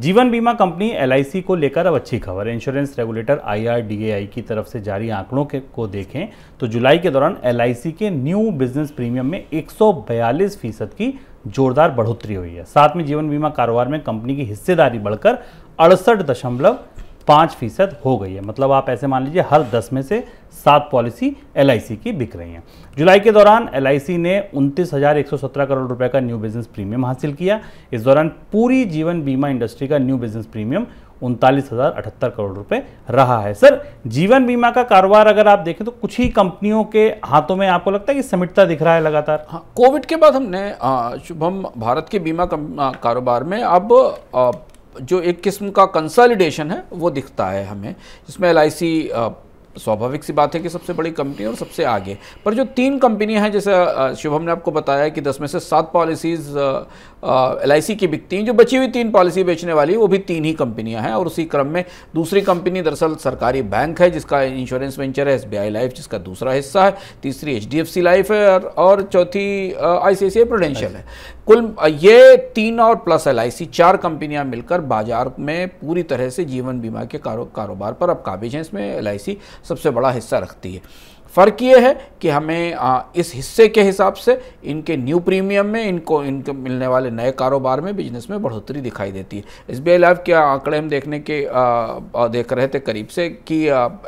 जीवन बीमा company L को लेकर अब अच्छी खबर है इंश्योरेंस रेगुलेटर आई की तरफ से जारी आंकड़ों के को देखें तो जुलाई के दौरान एल के न्यू बिजनेस प्रीमियम में एक फीसद की जोरदार बढ़ोतरी हुई है साथ में जीवन बीमा कारोबार में कंपनी की हिस्सेदारी बढ़कर अड़सठ दशमलव पाँच फीसद हो गई है मतलब आप ऐसे मान लीजिए हर दस में से सात पॉलिसी एल की बिक रही हैं जुलाई के दौरान एल ने उनतीस करोड़ रुपए का न्यू बिजनेस प्रीमियम हासिल किया इस दौरान पूरी जीवन बीमा इंडस्ट्री का न्यू बिजनेस प्रीमियम उनतालीस करोड़ रुपए रहा है सर जीवन बीमा का कारोबार अगर आप देखें तो कुछ ही कंपनियों के हाथों में आपको लगता है कि समिटता दिख रहा है लगातार हाँ कोविड के बाद हमने शुभम भारत के बीमा कारोबार में अब जो एक किस्म का कंसोलिडेशन है वो दिखता है हमें इसमें एल स्वाभाविक सी बात है कि सबसे बड़ी कंपनी और सबसे आगे पर जो तीन कंपनियां हैं जैसे शुभम ने आपको बताया कि दस में से सात पॉलिसीज़ एल की बिकती हैं जो बची हुई तीन पॉलिसी बेचने वाली वो भी तीन ही कंपनियां हैं और उसी क्रम में दूसरी कंपनी दरअसल सरकारी बैंक है जिसका इंश्योरेंस वेंचर है एस लाइफ जिसका दूसरा हिस्सा है तीसरी एच लाइफ है और चौथी आई सी प्रोडेंशियल है कुल ये तीन और प्लस एल चार कंपनियां मिलकर बाजार में पूरी तरह से जीवन बीमा के कारो, कारोबार पर अब काबिज हैं इसमें एल सबसे बड़ा हिस्सा रखती है फ़र्क ये है कि हमें आ, इस हिस्से के हिसाब से इनके न्यू प्रीमियम में इनको इनके मिलने वाले नए कारोबार में बिजनेस में बढ़ोतरी दिखाई देती है एस बी आई के आंकड़े हम देखने के आ, देख रहे थे करीब से कि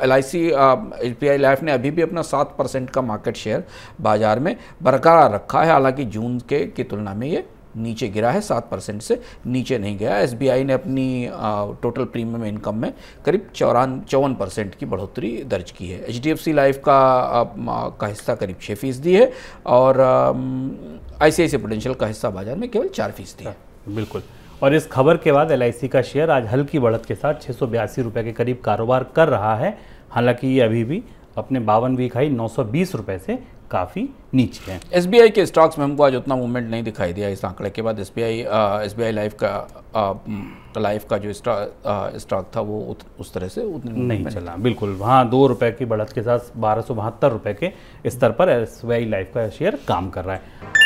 L I C S B I Life ने अभी भी अपना सात परसेंट का मार्केट शेयर बाज़ार में बरकरार रखा है हालांकि जून के की तुलना में ये नीचे गिरा है सात परसेंट से नीचे नहीं गया एस ने अपनी आ, टोटल प्रीमियम इनकम में करीब चौरान चौवन परसेंट की बढ़ोतरी दर्ज की है एच लाइफ का आ, का हिस्सा करीब छः फीसदी है और आई सी पोटेंशियल का हिस्सा बाजार में केवल चार फीसदी है बिल्कुल और इस खबर के बाद एल का शेयर आज हल्की बढ़त के साथ छः सौ के करीब कारोबार कर रहा है हालांकि ये अभी भी अपने बावन वीक हाई नौ सौ से काफ़ी नीचे है एस के स्टॉक्स में हमको आज उतना मूवमेंट नहीं दिखाई दिया इस आंकड़े के बाद एस बी आई लाइफ का लाइफ का जो स्टॉक था वो उत, उस तरह से उतने नहीं चला बिल्कुल वहाँ दो रुपए की बढ़त के साथ बारह सौ बहत्तर रुपए के स्तर पर एस लाइफ का शेयर काम कर रहा है